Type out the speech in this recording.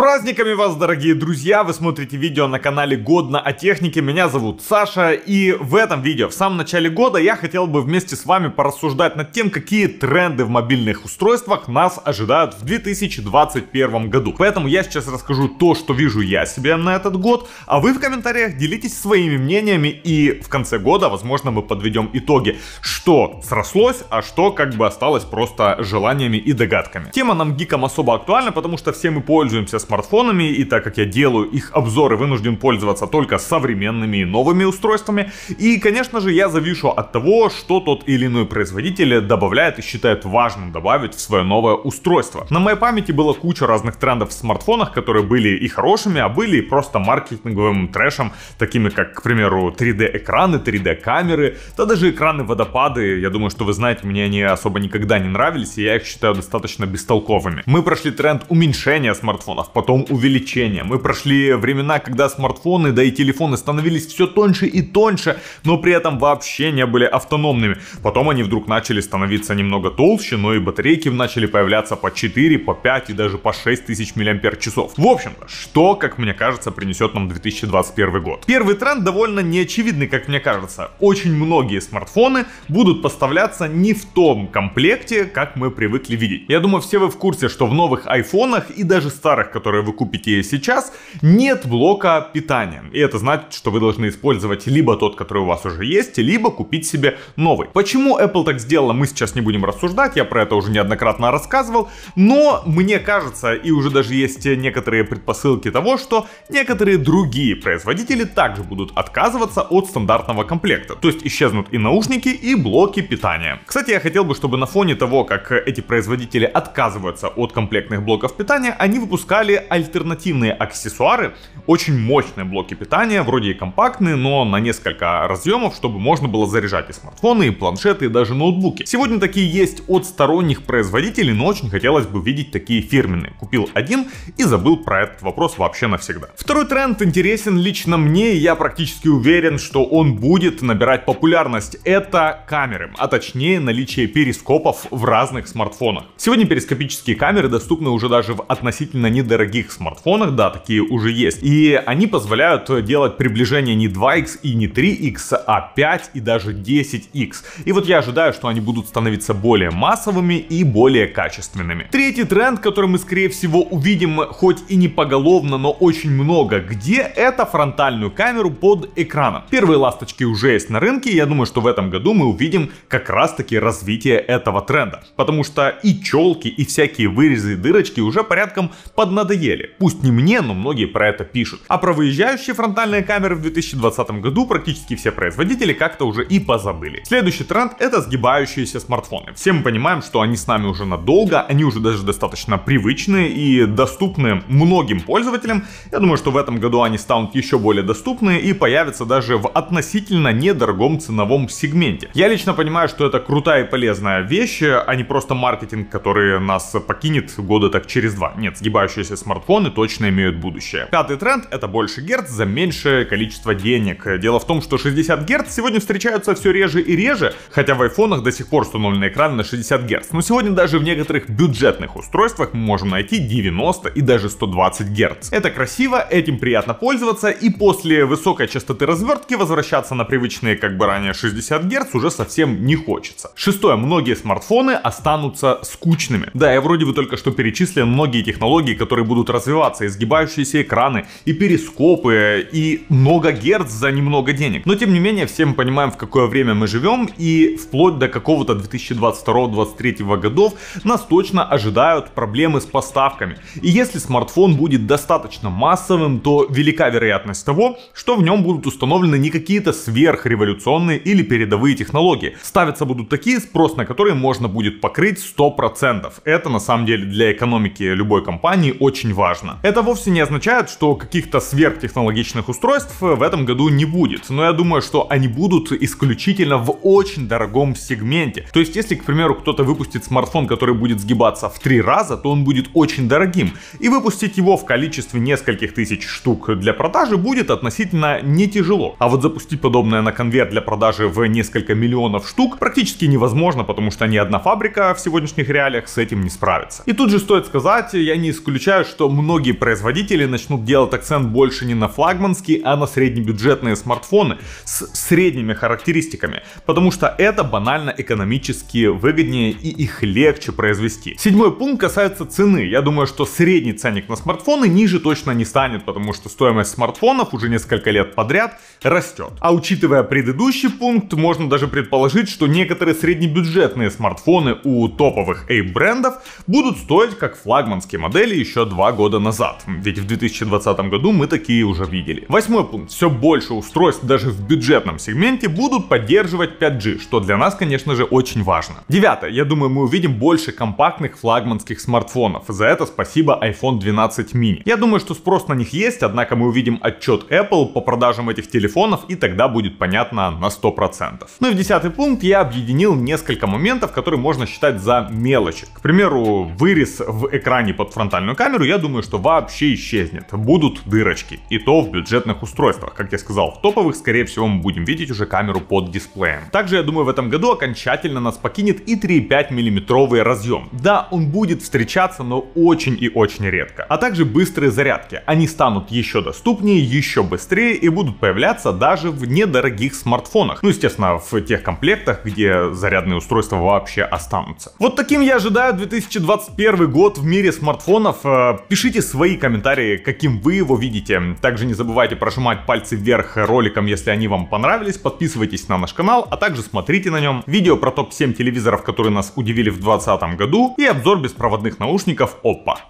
праздниками вас, дорогие друзья! Вы смотрите видео на канале Годно о технике. Меня зовут Саша. И в этом видео, в самом начале года, я хотел бы вместе с вами порассуждать над тем, какие тренды в мобильных устройствах нас ожидают в 2021 году. Поэтому я сейчас расскажу то, что вижу я себе на этот год. А вы в комментариях делитесь своими мнениями. И в конце года, возможно, мы подведем итоги, что срослось, а что как бы осталось просто желаниями и догадками. Тема нам гикам особо актуальна, потому что все мы пользуемся смартфонами, и так как я делаю их обзоры, вынужден пользоваться только современными и новыми устройствами. И, конечно же, я завишу от того, что тот или иной производитель добавляет и считает важным добавить в свое новое устройство. На моей памяти было куча разных трендов в смартфонах, которые были и хорошими, а были и просто маркетинговым трэшем, такими как, к примеру, 3D-экраны, 3D-камеры, да даже экраны-водопады, я думаю, что вы знаете, мне они особо никогда не нравились, и я их считаю достаточно бестолковыми. Мы прошли тренд уменьшения смартфонов, потом увеличение. Мы прошли времена, когда смартфоны, да и телефоны становились все тоньше и тоньше, но при этом вообще не были автономными. Потом они вдруг начали становиться немного толще, но и батарейки начали появляться по 4, по 5 и даже по 6 тысяч миллиампер часов. В общем что, как мне кажется, принесет нам 2021 год. Первый тренд довольно неочевидный, как мне кажется. Очень многие смартфоны будут поставляться не в том комплекте, как мы привыкли видеть. Я думаю, все вы в курсе, что в новых айфонах и даже старых, которые вы купите сейчас, нет блока питания. И это значит, что вы должны использовать либо тот, который у вас уже есть, либо купить себе новый. Почему Apple так сделала, мы сейчас не будем рассуждать, я про это уже неоднократно рассказывал, но мне кажется, и уже даже есть некоторые предпосылки того, что некоторые другие производители также будут отказываться от стандартного комплекта. То есть исчезнут и наушники, и блоки питания. Кстати, я хотел бы, чтобы на фоне того, как эти производители отказываются от комплектных блоков питания, они выпускали выпускали альтернативные аксессуары, очень мощные блоки питания, вроде и компактные, но на несколько разъемов, чтобы можно было заряжать и смартфоны, и планшеты, и даже ноутбуки. Сегодня такие есть от сторонних производителей, но очень хотелось бы видеть такие фирменные. Купил один и забыл про этот вопрос вообще навсегда. Второй тренд интересен лично мне, и я практически уверен, что он будет набирать популярность. Это камеры, а точнее наличие перископов в разных смартфонах. Сегодня перископические камеры доступны уже даже в относительно недорогих недорогих смартфонах, да, такие уже есть. И они позволяют делать приближение не 2x и не 3x, а 5 и даже 10x. И вот я ожидаю, что они будут становиться более массовыми и более качественными. Третий тренд, который мы скорее всего увидим, хоть и не поголовно, но очень много где, это фронтальную камеру под экраном. Первые ласточки уже есть на рынке, я думаю, что в этом году мы увидим как раз таки развитие этого тренда. Потому что и челки, и всякие вырезы и дырочки уже порядком поднадоели надоели. Пусть не мне, но многие про это пишут. А про выезжающие фронтальные камеры в 2020 году практически все производители как-то уже и позабыли. Следующий тренд это сгибающиеся смартфоны. Все мы понимаем, что они с нами уже надолго, они уже даже достаточно привычные и доступны многим пользователям. Я думаю, что в этом году они станут еще более доступны и появятся даже в относительно недорогом ценовом сегменте. Я лично понимаю, что это крутая и полезная вещь, а не просто маркетинг, который нас покинет года так через два. Нет, сгибающиеся смартфоны точно имеют будущее. Пятый тренд — это больше герц за меньшее количество денег. Дело в том, что 60 герц сегодня встречаются все реже и реже, хотя в айфонах до сих пор установлен экран на 60 герц. Но сегодня даже в некоторых бюджетных устройствах мы можем найти 90 и даже 120 герц. Это красиво, этим приятно пользоваться, и после высокой частоты развертки возвращаться на привычные, как бы ранее, 60 герц уже совсем не хочется. Шестое. Многие смартфоны останутся скучными. Да, я вроде бы только что перечислил многие технологии, которые будут развиваться, изгибающиеся экраны и перископы, и много герц за немного денег. Но тем не менее, все мы понимаем, в какое время мы живем, и вплоть до какого-то 2022-2023 годов нас точно ожидают проблемы с поставками. И если смартфон будет достаточно массовым, то велика вероятность того, что в нем будут установлены не какие-то сверхреволюционные или передовые технологии. Ставятся будут такие, спрос на которые можно будет покрыть 100%. Это на самом деле для экономики любой компании очень очень важно. Это вовсе не означает, что каких-то сверхтехнологичных устройств э, в этом году не будет, но я думаю, что они будут исключительно в очень дорогом сегменте. То есть, если, к примеру, кто-то выпустит смартфон, который будет сгибаться в три раза, то он будет очень дорогим. И выпустить его в количестве нескольких тысяч штук для продажи будет относительно не тяжело. А вот запустить подобное на конверт для продажи в несколько миллионов штук практически невозможно, потому что ни одна фабрика в сегодняшних реалиях с этим не справится. И тут же стоит сказать, я не исключаю, что многие производители начнут делать акцент больше не на флагманские, а на среднебюджетные смартфоны с средними характеристиками, потому что это банально экономически выгоднее и их легче произвести. Седьмой пункт касается цены. Я думаю, что средний ценник на смартфоны ниже точно не станет, потому что стоимость смартфонов уже несколько лет подряд растет. А учитывая предыдущий пункт, можно даже предположить, что некоторые среднебюджетные смартфоны у топовых A-брендов будут стоить как флагманские модели еще два года назад. Ведь в 2020 году мы такие уже видели. Восьмой пункт. Все больше устройств даже в бюджетном сегменте будут поддерживать 5G, что для нас, конечно же, очень важно. Девятое. Я думаю, мы увидим больше компактных флагманских смартфонов. За это спасибо iPhone 12 mini. Я думаю, что спрос на них есть, однако мы увидим отчет Apple по продажам этих телефонов, и тогда будет понятно на 100%. Ну и в десятый пункт я объединил несколько моментов, которые можно считать за мелочи. К примеру, вырез в экране под фронтальную камеру телевизору, я думаю, что вообще исчезнет. Будут дырочки. И то в бюджетных устройствах. Как я сказал, в топовых, скорее всего, мы будем видеть уже камеру под дисплеем. Также, я думаю, в этом году окончательно нас покинет и 3,5 миллиметровый разъем. Да, он будет встречаться, но очень и очень редко. А также быстрые зарядки. Они станут еще доступнее, еще быстрее и будут появляться даже в недорогих смартфонах. Ну, естественно, в тех комплектах, где зарядные устройства вообще останутся. Вот таким я ожидаю 2021 год в мире смартфонов. Э, Пишите свои комментарии, каким вы его видите. Также не забывайте прожимать пальцы вверх роликом, если они вам понравились. Подписывайтесь на наш канал, а также смотрите на нем видео про топ-7 телевизоров, которые нас удивили в 2020 году и обзор беспроводных наушников Oppo.